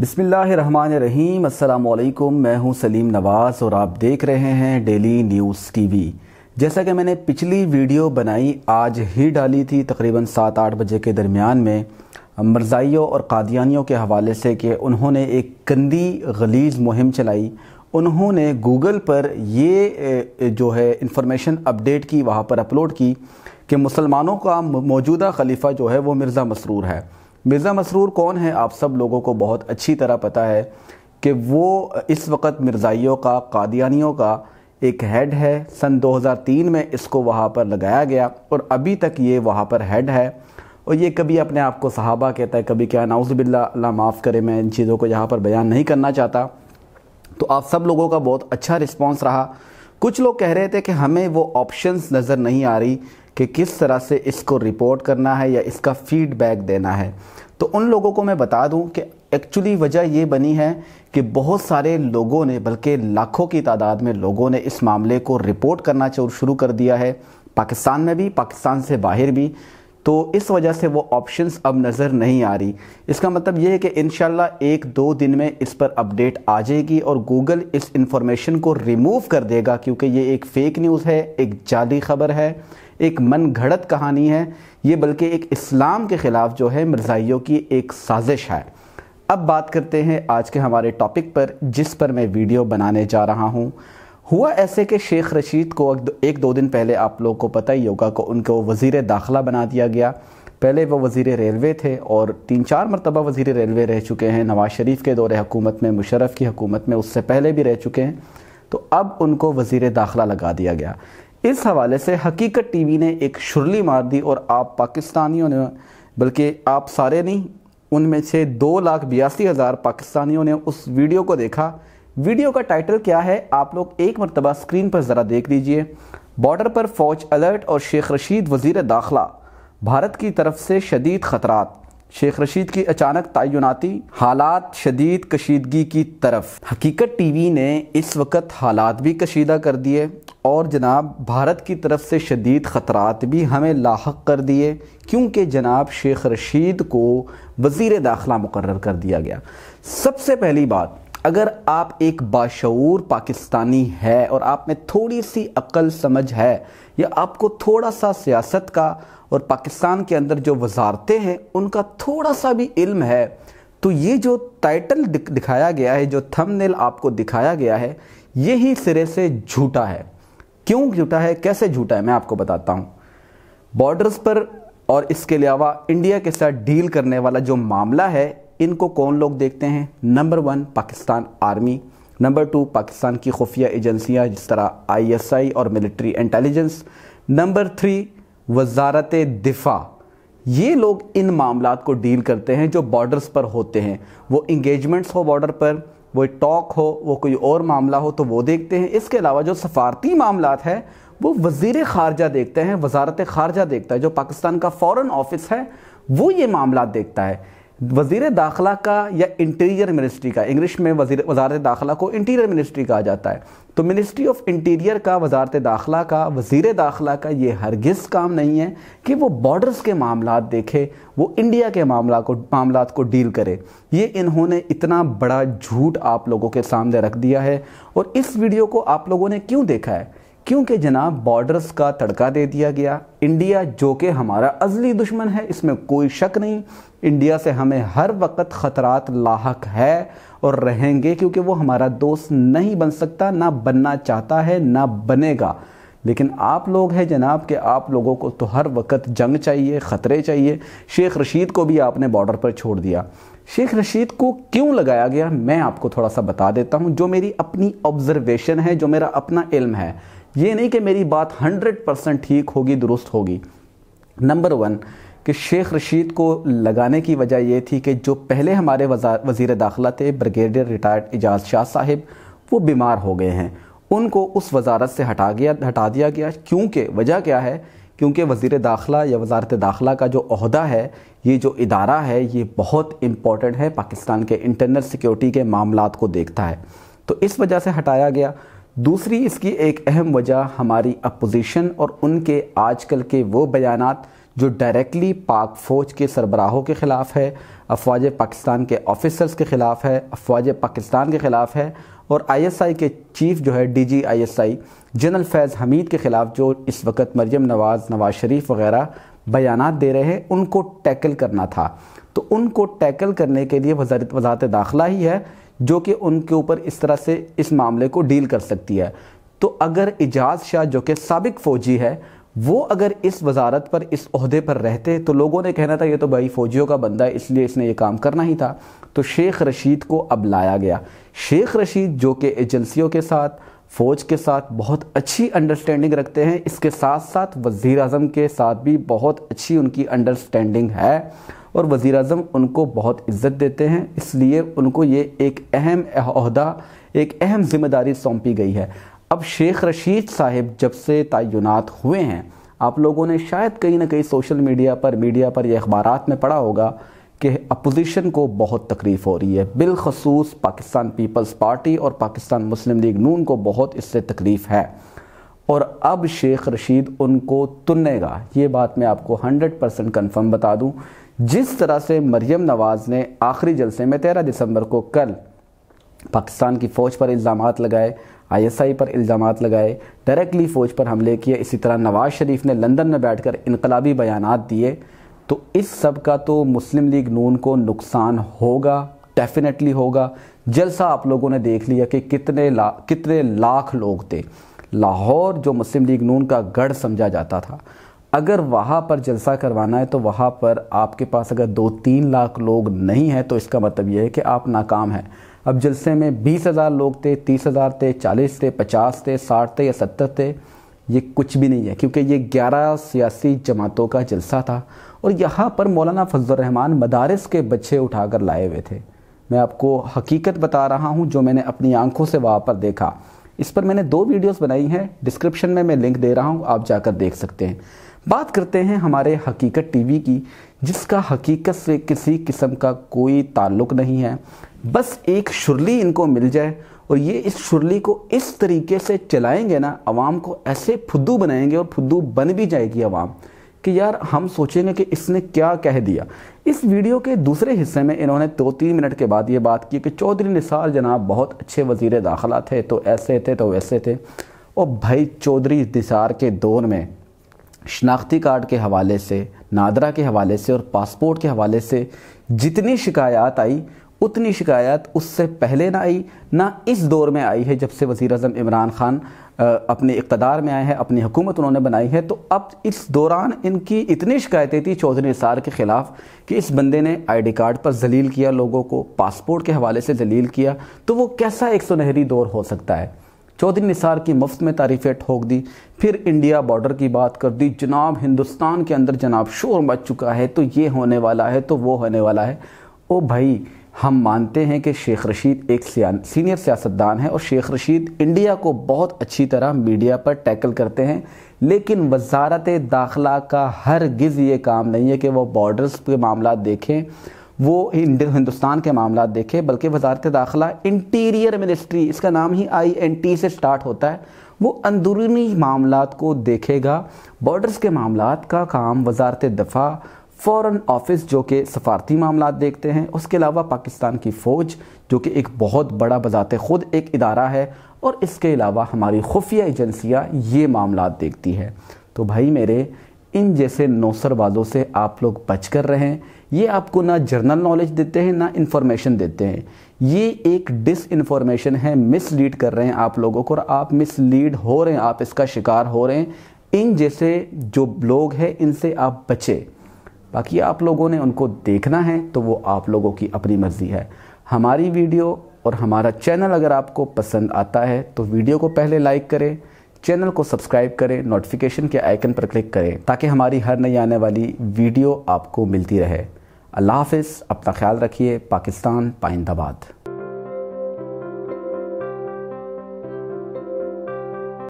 अस्सलाम वालेकुम मैं हूं सलीम नवाज़ और आप देख रहे हैं डेली न्यूज़ टीवी जैसा कि मैंने पिछली वीडियो बनाई आज ही डाली थी तकरीबन सात आठ बजे के दरमियान में मर्ज़ाइयों और कादियानियों के हवाले से कि उन्होंने एक गंदी गलीज मुहिम चलाई उन्होंने गूगल पर ये जो है इन्फॉर्मेशन अपडेट की वहाँ पर अपलोड की कि मुसलमानों का मौजूदा खलीफा जो है वो मिर्ज़ा मसरूर है मिर्ज़ा मसरूर कौन है आप सब लोगों को बहुत अच्छी तरह पता है कि वो इस वक्त मिर्ज़ाइयों का कादियानियों का एक हेड है सन 2003 में इसको वहाँ पर लगाया गया और अभी तक ये वहाँ पर हेड है और ये कभी अपने आप को सहाबा कहता है कभी क्या नाउज़बिल्ला अल्लाह माफ़ करे मैं इन चीज़ों को यहाँ पर बयान नहीं करना चाहता तो आप सब लोगों का बहुत अच्छा रिस्पॉन्स रहा कुछ लोग कह रहे थे कि हमें वो ऑप्शंस नज़र नहीं आ रही कि किस तरह से इसको रिपोर्ट करना है या इसका फीडबैक देना है तो उन लोगों को मैं बता दूं कि एक्चुअली वजह ये बनी है कि बहुत सारे लोगों ने बल्कि लाखों की तादाद में लोगों ने इस मामले को रिपोर्ट करना शुरू कर दिया है पाकिस्तान में भी पाकिस्तान से बाहर भी तो इस वजह से वो ऑप्शंस अब नज़र नहीं आ रही इसका मतलब ये है कि इन एक दो दिन में इस पर अपडेट आ जाएगी और गूगल इस इंफॉर्मेशन को रिमूव कर देगा क्योंकि ये एक फ़ेक न्यूज़ है एक जाली खबर है एक मन घड़त कहानी है ये बल्कि एक इस्लाम के ख़िलाफ़ जो है मिर्ज़ाइयों की एक साजिश है अब बात करते हैं आज के हमारे टॉपिक पर जिस पर मैं वीडियो बनाने जा रहा हूँ हुआ ऐसे कि शेख रशीद को एक दो दिन पहले आप लोगों को पता ही होगा को उनको वज़ी दाखिला बना दिया गया पहले वो वज़ी रेलवे थे और तीन चार मरतबा वज़ी रेलवे रह चुके हैं नवाज़ शरीफ के दौरे हुकूमत में मुशरफ की हुकूमत में उससे पहले भी रह चुके हैं तो अब उनको वज़ी दाखिला लगा दिया गया इस हवाले से हकीकत टीवी ने एक शुरली मार दी और आप पाकिस्तानियों ने बल्कि आप सारे नहीं उनमें से दो लाख बयासी हज़ार पाकिस्तानियों ने उस वीडियो को देखा वीडियो का टाइटल क्या है आप लोग एक मरतबा स्क्रीन पर ज़रा देख लीजिए बॉर्डर पर फौज अलर्ट और शेख रशीद वजीर दाखिला भारत की तरफ से शदीद खतरात शेख रशीद की अचानक तयनती हालात शदीद कशीदगी की तरफ हकीकत टी वी ने इस वक्त हालात भी कशीदा कर दिए और जनाब भारत की तरफ से शदीद ख़तरात भी हमें लाक कर दिए क्योंकि जनाब शेख रशीद को वज़ी दाखिला मुकर कर दिया गया सबसे पहली बात अगर आप एक बाशूर पाकिस्तानी है और आप में थोड़ी सी अक्ल समझ है या आपको थोड़ा सा सियासत का और पाकिस्तान के अंदर जो वजारतें हैं उनका थोड़ा सा भी इल्म है तो ये जो टाइटल दिखाया गया है जो थंबनेल आपको दिखाया गया है यही सिरे से झूठा है क्यों झूठा है कैसे झूठा है मैं आपको बताता हूँ बॉर्डर्स पर और इसके अलावा इंडिया के साथ डील करने वाला जो मामला है इनको कौन लोग देखते हैं number one Pakistan army number two Pakistan की खुफिया एजेंसियाँ जिस तरह आईएसआई और मिलिट्री इंटेलिजेंस नंबर थ्री वजारत दिफा ये लोग इन मामला को डील करते हैं जो बॉर्डर्स पर होते हैं वो इंगेजमेंट्स हो बॉर्डर पर वो टॉक हो वो कोई और मामला हो तो वो देखते हैं इसके अलावा जो सफारती मामला है वो वजीर खारजा देखते हैं वजारत खारजा देखता है जो पाकिस्तान का फ़ॉरन ऑफिस है वो ये मामला देखता है वजीर दाखिला का या इंटीरियर मिनिस्ट्री का इंग्लिश में वजी वजारत दाखिला को इंटीरियर मिनिस्ट्री कहा जाता है तो मिनिस्ट्री ऑफ इंटीरियर का वजारत दाखिला का वजीर दाखिला का ये हरगिज़ काम नहीं है कि वो बॉर्डर्स के मामला देखे वो इंडिया के मामला को मामला को डील करे ये इन्होंने इतना बड़ा झूठ आप लोगों के सामने रख दिया है और इस वीडियो को आप लोगों ने क्यों देखा है क्योंकि जनाब बॉर्डर्स का तड़का दे दिया गया इंडिया जो कि हमारा अजली दुश्मन है इसमें कोई शक नहीं इंडिया से हमें हर वक्त ख़तरात लाक है और रहेंगे क्योंकि वो हमारा दोस्त नहीं बन सकता ना बनना चाहता है ना बनेगा लेकिन आप लोग हैं जनाब कि आप लोगों को तो हर वक्त जंग चाहिए ख़तरे चाहिए शेख रशीद को भी आपने बॉर्डर पर छोड़ दिया शेख रशीद को क्यों लगाया गया मैं आपको थोड़ा सा बता देता हूँ जो मेरी अपनी ऑब्ज़रवेशन है जो मेरा अपना इल्म है ये नहीं कि मेरी बात हंड्रेड परसेंट ठीक होगी दुरुस्त होगी नंबर वन कि शेख रशीद को लगाने की वजह यह थी कि जो पहले हमारे वजीर दाखिला थे ब्रिगेडियर रिटायर्ड एजाज शाह साहिब वो बीमार हो गए हैं उनको उस वजारत से हटा गया हटा दिया गया क्योंकि वजह क्या है क्योंकि वजीर दाखिला या वजारत दाखिला का जो अहदा है ये जो इदारा है ये बहुत इम्पॉर्टेंट है पाकिस्तान के इंटरनल सिक्योरिटी के मामला को देखता है तो इस वजह से हटाया गया दूसरी इसकी एक अहम वजह हमारी अपोजिशन और उनके आजकल के वो बयान जो डायरेक्टली पाक फ़ौज के सरबराहों के ख़िलाफ़ है अफवाज पाकिस्तान के ऑफिसर्स के ख़िलाफ़ है अफवाज पाकिस्तान के ख़िलाफ़ है और आईएसआई के चीफ जो है DG ISI general Faiz Hameed के ख़िलाफ़ जो इस वक्त मरियम नवाज़ नवाज़ शरीफ वग़ैरह बयान दे रहे हैं उनको टैकल करना था तो उनको टैकल करने के लिए वजारत वजारत दाखिला ही है जो कि उनके ऊपर इस तरह से इस मामले को डील कर सकती है तो अगर एजाज शाह जो कि सबक फ़ौजी है वो अगर इस वजारत पर इस अहदे पर रहते तो लोगों ने कहना था ये तो भाई फ़ौजियों का बंदा है इसलिए इसने ये काम करना ही था तो शेख रशीद को अब लाया गया शेख रशीद जो कि एजेंसियों के साथ फ़ौज के साथ बहुत अच्छी अंडरस्टैंडिंग रखते हैं इसके साथ साथ वज़ी अजम के साथ भी बहुत अच्छी उनकी अंडरस्टैंडिंग है और वज़ी अजम उनको बहुत इज़्ज़त देते हैं इसलिए उनको ये एक अहम अहदा एक अहम जिम्मेदारी सौंपी गई है अब शेख रशीद साहिब जब से तयन हुए हैं आप लोगों ने शायद कहीं ना कहीं सोशल मीडिया पर मीडिया पर यह अखबार में पढ़ा होगा कि अपोजिशन को बहुत तकलीफ़ हो रही है बिलखसूस पाकिस्तान पीपल्स पार्टी और पाकिस्तान मुस्लिम लीग नून को बहुत इससे तकलीफ़ है और अब शेख रशीद उनको तुनेगा ये बात मैं आपको 100 परसेंट कन्फर्म बता दूँ जिस तरह से मरियम नवाज़ ने आखिरी जलसे में तेरह दिसंबर को कल पाकिस्तान की फ़ौज पर इल्ज़ाम लगाए आईएसआई पर इल्ज़ाम लगाए डायरेक्टली फ़ौज पर हमले किए इसी तरह नवाज़ शरीफ ने लंदन में बैठकर इनकलाबी बयान दिए तो इस सब का तो मुस्लिम लीग नून को नुकसान होगा डेफिनेटली होगा जलसा आप लोगों ने देख लिया कि कितने ला कितने लाख लोग थे लाहौर जो मुस्लिम लीग नून का गढ़ समझा जाता था अगर वहाँ पर जलसा करवाना है तो वहाँ पर आपके पास अगर दो तीन लाख लोग नहीं हैं तो इसका मतलब यह है कि आप नाकाम हैं अब जलसे में बीस हज़ार लोग थे तीस हज़ार थे चालीस थे पचास थे साठ थे या सत्तर थे ये कुछ भी नहीं है क्योंकि ये ग्यारह सियासी जमातों का जलसा था और यहाँ पर मौलाना फजलरहमान मदारस के बच्चे उठाकर लाए हुए थे मैं आपको हकीकत बता रहा हूँ जो मैंने अपनी आंखों से वहाँ पर देखा इस पर मैंने दो वीडियोस बनाई हैं डिस्क्रिप्शन में मैं लिंक दे रहा हूँ आप जाकर देख सकते हैं बात करते हैं हमारे हकीकत टीवी की जिसका हकीकत से किसी किस्म का कोई ताल्लुक नहीं है बस एक शुरली इनको मिल जाए और ये इस शुरली को इस तरीके से चलाएंगे ना आवाम को ऐसे फुद्दू बनाएंगे और फुद्दू बन भी जाएगी आवाम कि यार हम सोचेंगे कि इसने क्या कह दिया इस वीडियो के दूसरे हिस्से में इन्होंने दो तीन मिनट के बाद ये बात की कि चौधरी निसार जनाब बहुत अच्छे वजीर दाखिला थे तो ऐसे थे तो वैसे थे और भाई चौधरी निसार के दौर में शनाख्ती कार्ड के हवाले से नादरा के हवाले से और पासपोर्ट के हवाले से जितनी शिकायत आई उतनी शिकायत उससे पहले ना आई ना इस दौर में आई है जब से वज़ी अजम इमरान ख़ान अपने इकतदार में आए हैं अपनी हुकूमत उन्होंने बनाई है तो अब इस दौरान इनकी इतनी शिकायतें थी चौधरी निसार के ख़िलाफ़ कि इस बंदे ने आईडी कार्ड पर जलील किया लोगों को पासपोर्ट के हवाले से जलील किया तो वो कैसा एक सुनहरी दौर हो सकता है चौधरी निसार की मुफ्त में तारीफ़ें ठोक दी फिर इंडिया बॉर्डर की बात कर दी जनाब हिंदुस्तान के अंदर जनाब शोर मच चुका है तो ये होने वाला है तो वो होने वाला है ओ भाई हम मानते हैं कि शेख रशीद एक सीनियर सियासतदान है और शेख रशीद इंडिया को बहुत अच्छी तरह मीडिया पर टैकल करते हैं लेकिन वजारत दाखला का हर गिज़ ये काम नहीं है कि वह बॉर्डर्स के मामला देखें वो हिंदुस्तान के मामला देखे बल्कि वजारत दाखिला इंटीरियर मिनिस्ट्री इसका नाम ही आई एन टी से स्टार्ट होता है वो अंदरूनी मामला को देखेगा बॉर्डर्स के मामला का काम वजारत दफ़ा फ़ौरन ऑफिस जो कि सफारती मामला देखते हैं उसके अलावा पाकिस्तान की फ़ौज जो कि एक बहुत बड़ा बजाते ख़ुद एक इदारा है और इसके अलावा हमारी खुफिया एजेंसियाँ ये मामला देखती है तो भाई मेरे इन जैसे नौसरबाजों से आप लोग बच कर रहें ये आपको ना जर्नल नॉलेज देते हैं ना इन्फॉर्मेशन देते हैं ये एक डिस इन्फॉर्मेशन है मिसलीड कर रहे हैं आप लोगों को और आप मिसलीड हो रहे हैं आप इसका शिकार हो रहे हैं इन जैसे जो लोग हैं इनसे आप बचें बाकी आप लोगों ने उनको देखना है तो वो आप लोगों की अपनी मर्ज़ी है हमारी वीडियो और हमारा चैनल अगर आपको पसंद आता है तो वीडियो को पहले लाइक करें चैनल को सब्सक्राइब करें नोटिफिकेशन के आइकन पर क्लिक करें ताकि हमारी हर नई आने वाली वीडियो आपको मिलती रहे अल्लाह हाफ अपना ख्याल रखिए पाकिस्तान पाइंदाबाद